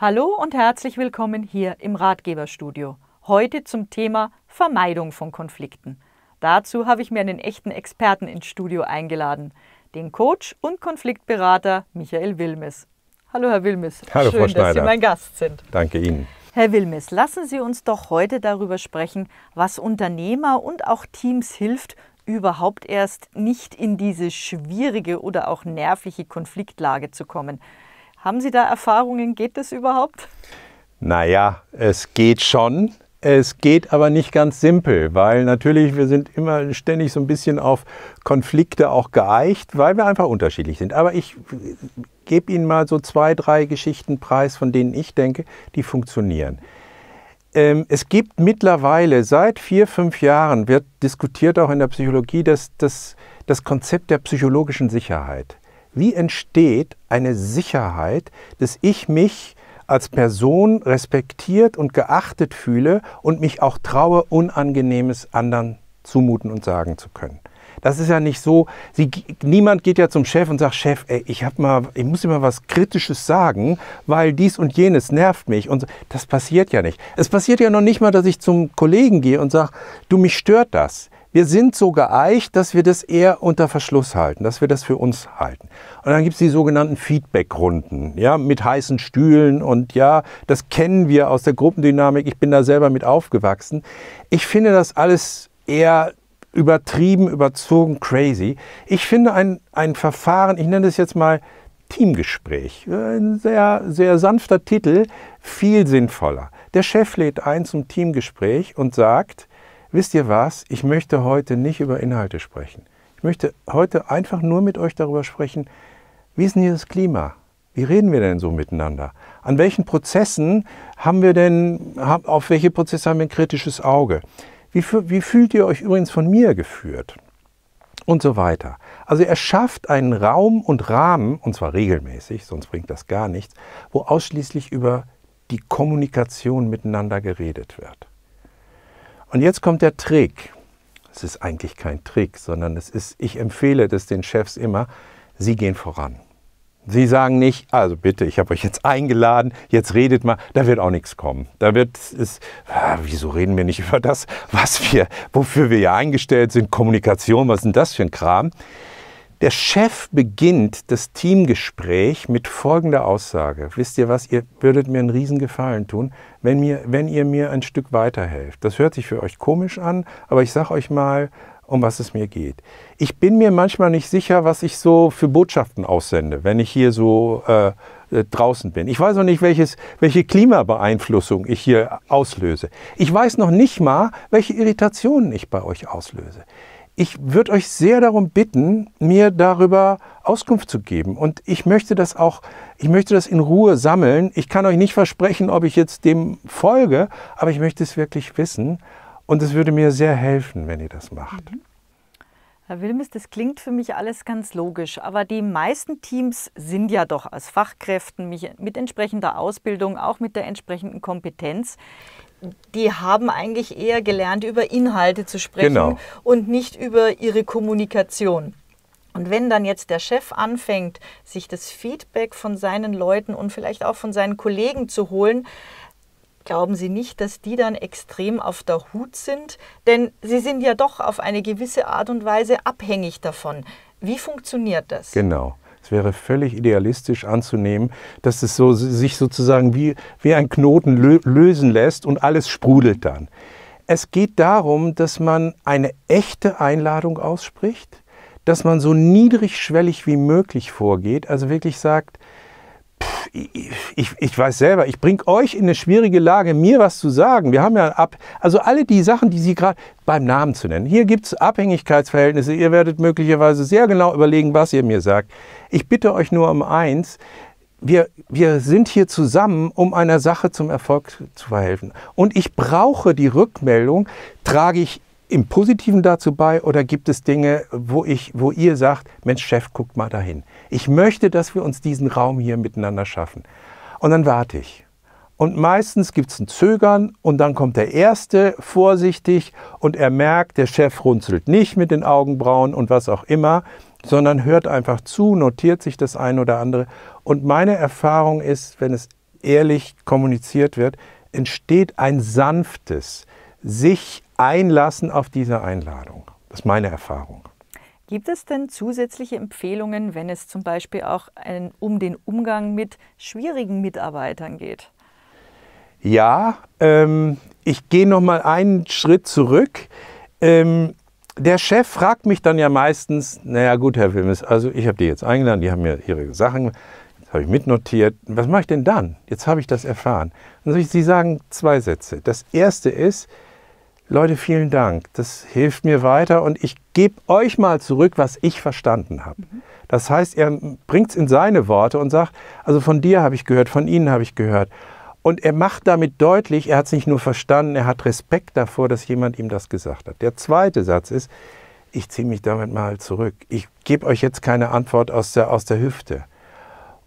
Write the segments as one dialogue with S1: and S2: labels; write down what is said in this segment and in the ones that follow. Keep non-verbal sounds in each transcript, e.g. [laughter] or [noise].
S1: Hallo und herzlich willkommen hier im Ratgeberstudio. Heute zum Thema Vermeidung von Konflikten. Dazu habe ich mir einen echten Experten ins Studio eingeladen, den Coach und Konfliktberater Michael Wilmes. Hallo Herr Wilmes, Hallo, schön, Frau Schneider. dass Sie mein Gast sind. Danke Ihnen. Herr Wilmes, lassen Sie uns doch heute darüber sprechen, was Unternehmer und auch Teams hilft, überhaupt erst nicht in diese schwierige oder auch nervige Konfliktlage zu kommen. Haben Sie da Erfahrungen? Geht das überhaupt?
S2: Naja, es geht schon. Es geht aber nicht ganz simpel, weil natürlich wir sind immer ständig so ein bisschen auf Konflikte auch geeicht, weil wir einfach unterschiedlich sind. Aber ich gebe Ihnen mal so zwei, drei Geschichten preis, von denen ich denke, die funktionieren. Ähm, es gibt mittlerweile, seit vier, fünf Jahren wird diskutiert auch in der Psychologie das, das, das Konzept der psychologischen Sicherheit. Wie entsteht eine Sicherheit, dass ich mich als Person respektiert und geachtet fühle und mich auch traue, Unangenehmes anderen zumuten und sagen zu können? Das ist ja nicht so, sie, niemand geht ja zum Chef und sagt, Chef, ey, ich, hab mal, ich muss immer was Kritisches sagen, weil dies und jenes nervt mich. Und das passiert ja nicht. Es passiert ja noch nicht mal, dass ich zum Kollegen gehe und sage, du, mich stört das wir sind so geeicht, dass wir das eher unter Verschluss halten, dass wir das für uns halten. Und dann gibt es die sogenannten Feedback-Runden, ja, mit heißen Stühlen und ja, das kennen wir aus der Gruppendynamik. Ich bin da selber mit aufgewachsen. Ich finde das alles eher übertrieben, überzogen, crazy. Ich finde ein, ein Verfahren, ich nenne es jetzt mal Teamgespräch, äh, ein sehr, sehr sanfter Titel, viel sinnvoller. Der Chef lädt ein zum Teamgespräch und sagt, wisst ihr was, ich möchte heute nicht über Inhalte sprechen. Ich möchte heute einfach nur mit euch darüber sprechen, wie ist denn hier das Klima? Wie reden wir denn so miteinander? An welchen Prozessen haben wir denn, auf welche Prozesse haben wir ein kritisches Auge? Wie, wie fühlt ihr euch übrigens von mir geführt? Und so weiter. Also er schafft einen Raum und Rahmen, und zwar regelmäßig, sonst bringt das gar nichts, wo ausschließlich über die Kommunikation miteinander geredet wird. Und jetzt kommt der Trick. Es ist eigentlich kein Trick, sondern es ist, ich empfehle das den Chefs immer, sie gehen voran. Sie sagen nicht, also bitte, ich habe euch jetzt eingeladen, jetzt redet mal, da wird auch nichts kommen. Da wird es, ah, wieso reden wir nicht [laughs] über das, was wir, wofür wir ja eingestellt sind, Kommunikation, was ist denn das für ein Kram? Der Chef beginnt das Teamgespräch mit folgender Aussage. Wisst ihr was, ihr würdet mir einen Riesengefallen tun, wenn, mir, wenn ihr mir ein Stück weiterhelft. Das hört sich für euch komisch an, aber ich sage euch mal, um was es mir geht. Ich bin mir manchmal nicht sicher, was ich so für Botschaften aussende, wenn ich hier so äh, äh draußen bin. Ich weiß noch nicht, welches, welche Klimabeeinflussung ich hier auslöse. Ich weiß noch nicht mal, welche Irritationen ich bei euch auslöse ich würde euch sehr darum bitten, mir darüber Auskunft zu geben. Und ich möchte das auch, ich möchte das in Ruhe sammeln. Ich kann euch nicht versprechen, ob ich jetzt dem folge, aber ich möchte es wirklich wissen. Und es würde mir sehr helfen, wenn ihr das macht.
S1: Mhm. Herr Wilmes, das klingt für mich alles ganz logisch, aber die meisten Teams sind ja doch als Fachkräften mit entsprechender Ausbildung, auch mit der entsprechenden Kompetenz die haben eigentlich eher gelernt, über Inhalte zu sprechen genau. und nicht über ihre Kommunikation. Und wenn dann jetzt der Chef anfängt, sich das Feedback von seinen Leuten und vielleicht auch von seinen Kollegen zu holen, glauben Sie nicht, dass die dann extrem auf der Hut sind? Denn sie sind ja doch auf eine gewisse Art und Weise abhängig davon. Wie funktioniert das?
S2: Genau. Es wäre völlig idealistisch anzunehmen, dass es so, sich sozusagen wie, wie ein Knoten lö lösen lässt und alles sprudelt dann. Es geht darum, dass man eine echte Einladung ausspricht, dass man so niedrigschwellig wie möglich vorgeht, also wirklich sagt, ich, ich weiß selber, ich bringe euch in eine schwierige Lage, mir was zu sagen. Wir haben ja ab, also alle die Sachen, die Sie gerade beim Namen zu nennen. Hier gibt es Abhängigkeitsverhältnisse. Ihr werdet möglicherweise sehr genau überlegen, was ihr mir sagt. Ich bitte euch nur um eins. Wir, wir sind hier zusammen, um einer Sache zum Erfolg zu verhelfen. Und ich brauche die Rückmeldung, trage ich im Positiven dazu bei oder gibt es Dinge, wo, ich, wo ihr sagt, Mensch, Chef, guckt mal dahin. Ich möchte, dass wir uns diesen Raum hier miteinander schaffen. Und dann warte ich. Und meistens gibt es ein Zögern und dann kommt der Erste vorsichtig und er merkt, der Chef runzelt nicht mit den Augenbrauen und was auch immer, sondern hört einfach zu, notiert sich das ein oder andere. Und meine Erfahrung ist, wenn es ehrlich kommuniziert wird, entsteht ein sanftes, sich einlassen auf diese Einladung. Das ist meine Erfahrung.
S1: Gibt es denn zusätzliche Empfehlungen, wenn es zum Beispiel auch ein, um den Umgang mit schwierigen Mitarbeitern geht?
S2: Ja, ähm, ich gehe noch mal einen Schritt zurück. Ähm, der Chef fragt mich dann ja meistens, Na ja, gut, Herr Wilmes, also ich habe die jetzt eingeladen, die haben mir ihre Sachen, das habe ich mitnotiert. Was mache ich denn dann? Jetzt habe ich das erfahren. Und also Sie sagen zwei Sätze. Das erste ist, Leute, vielen Dank. Das hilft mir weiter und ich gebe euch mal zurück, was ich verstanden habe. Mhm. Das heißt, er bringt es in seine Worte und sagt, also von dir habe ich gehört, von Ihnen habe ich gehört. Und er macht damit deutlich, er hat es nicht nur verstanden, er hat Respekt davor, dass jemand ihm das gesagt hat. Der zweite Satz ist, ich ziehe mich damit mal zurück. Ich gebe euch jetzt keine Antwort aus der, aus der Hüfte.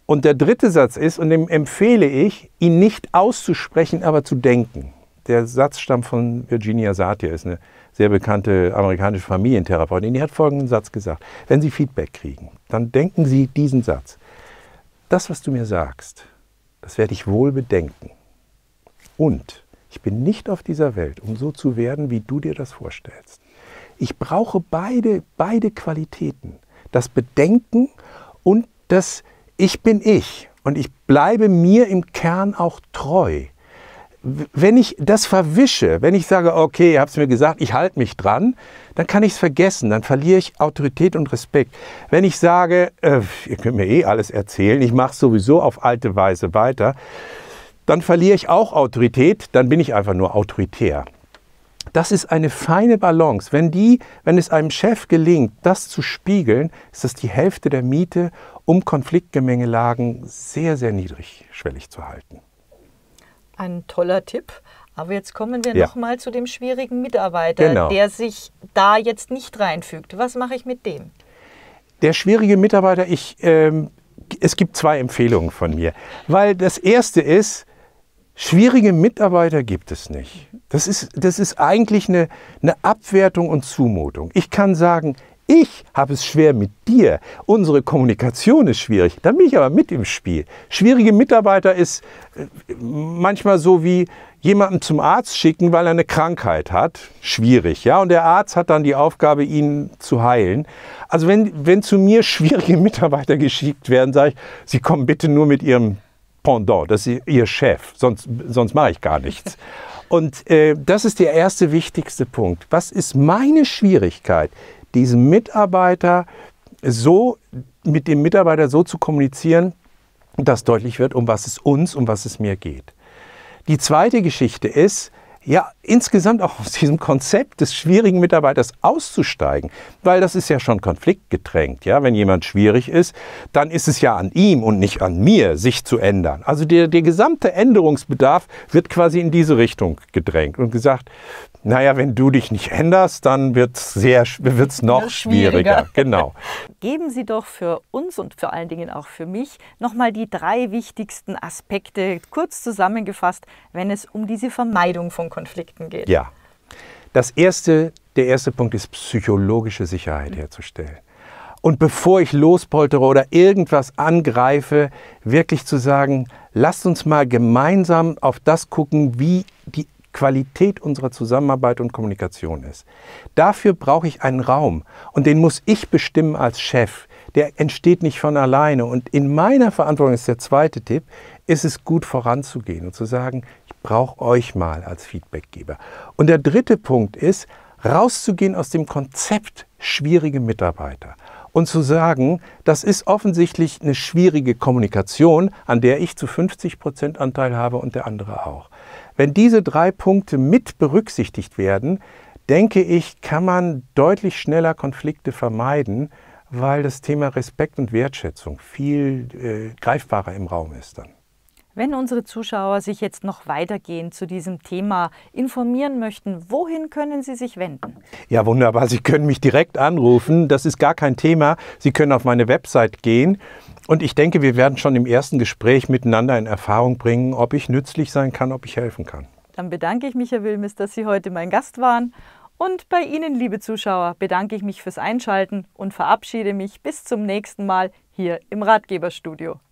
S2: Und der dritte Satz ist, und dem empfehle ich, ihn nicht auszusprechen, aber zu denken. Der Satz stammt von Virginia Satir, ist eine sehr bekannte amerikanische Familientherapeutin. Die hat folgenden Satz gesagt. Wenn Sie Feedback kriegen, dann denken Sie diesen Satz. Das, was du mir sagst, das werde ich wohl bedenken. Und ich bin nicht auf dieser Welt, um so zu werden, wie du dir das vorstellst. Ich brauche beide, beide Qualitäten. Das Bedenken und das Ich bin ich. Und ich bleibe mir im Kern auch treu wenn ich das verwische, wenn ich sage, okay, ihr habt es mir gesagt, ich halte mich dran, dann kann ich es vergessen, dann verliere ich Autorität und Respekt. Wenn ich sage, äh, ihr könnt mir eh alles erzählen, ich mache es sowieso auf alte Weise weiter, dann verliere ich auch Autorität, dann bin ich einfach nur autoritär. Das ist eine feine Balance. Wenn, die, wenn es einem Chef gelingt, das zu spiegeln, ist das die Hälfte der Miete, um Konfliktgemengelagen sehr, sehr niedrigschwellig zu halten.
S1: Ein toller Tipp. Aber jetzt kommen wir ja. nochmal zu dem schwierigen Mitarbeiter, genau. der sich da jetzt nicht reinfügt. Was mache ich mit dem?
S2: Der schwierige Mitarbeiter, ich, ähm, es gibt zwei Empfehlungen von mir. Weil das erste ist, schwierige Mitarbeiter gibt es nicht. Das ist, das ist eigentlich eine, eine Abwertung und Zumutung. Ich kann sagen, ich habe es schwer mit dir. Unsere Kommunikation ist schwierig. Da bin ich aber mit im Spiel. Schwierige Mitarbeiter ist äh, manchmal so wie jemanden zum Arzt schicken, weil er eine Krankheit hat. Schwierig, ja. Und der Arzt hat dann die Aufgabe, ihn zu heilen. Also wenn, wenn zu mir [laughs] schwierige Mitarbeiter geschickt werden, sage ich, sie kommen bitte nur mit ihrem Pendant, das ist ihr Chef, sonst, sonst mache ich gar nichts. [laughs] Und äh, das ist der erste wichtigste Punkt. Was ist meine Schwierigkeit? diesen Mitarbeiter so, mit dem Mitarbeiter so zu kommunizieren, dass deutlich wird, um was es uns, um was es mir geht. Die zweite Geschichte ist, ja, insgesamt auch aus diesem Konzept des schwierigen Mitarbeiters auszusteigen, weil das ist ja schon konfliktgedrängt. Ja? Wenn jemand schwierig ist, dann ist es ja an ihm und nicht an mir, sich zu ändern. Also der, der gesamte Änderungsbedarf wird quasi in diese Richtung gedrängt und gesagt, naja, wenn du dich nicht änderst, dann wird es wird's noch schwieriger. schwieriger. Genau.
S1: [laughs] Geben Sie doch für uns und vor allen Dingen auch für mich nochmal die drei wichtigsten Aspekte kurz zusammengefasst, wenn es um diese Vermeidung von Konflikten geht. Ja.
S2: Das erste, der erste Punkt ist psychologische Sicherheit mhm. herzustellen. Und bevor ich lospoltere oder irgendwas angreife, wirklich zu sagen, lasst uns mal gemeinsam auf das gucken, wie die Qualität unserer Zusammenarbeit und Kommunikation ist. Dafür brauche ich einen Raum und den muss ich bestimmen als Chef. Der entsteht nicht von alleine. Und in meiner Verantwortung ist der zweite Tipp, ist es gut voranzugehen und zu sagen, ich brauche euch mal als Feedbackgeber. Und der dritte Punkt ist, rauszugehen aus dem Konzept schwierige Mitarbeiter und zu sagen, das ist offensichtlich eine schwierige Kommunikation, an der ich zu 50 Prozent Anteil habe und der andere auch. Wenn diese drei Punkte mit berücksichtigt werden, denke ich, kann man deutlich schneller Konflikte vermeiden, weil das Thema Respekt und Wertschätzung viel äh, greifbarer im Raum ist dann.
S1: Wenn unsere Zuschauer sich jetzt noch weitergehend zu diesem Thema informieren möchten, wohin können sie sich wenden?
S2: Ja, wunderbar. Sie können mich direkt anrufen. Das ist gar kein Thema. Sie können auf meine Website gehen. Und ich denke, wir werden schon im ersten Gespräch miteinander in Erfahrung bringen, ob ich nützlich sein kann, ob ich helfen kann.
S1: Dann bedanke ich mich, Herr Wilmes, dass Sie heute mein Gast waren. Und bei Ihnen, liebe Zuschauer, bedanke ich mich fürs Einschalten und verabschiede mich bis zum nächsten Mal hier im Ratgeberstudio.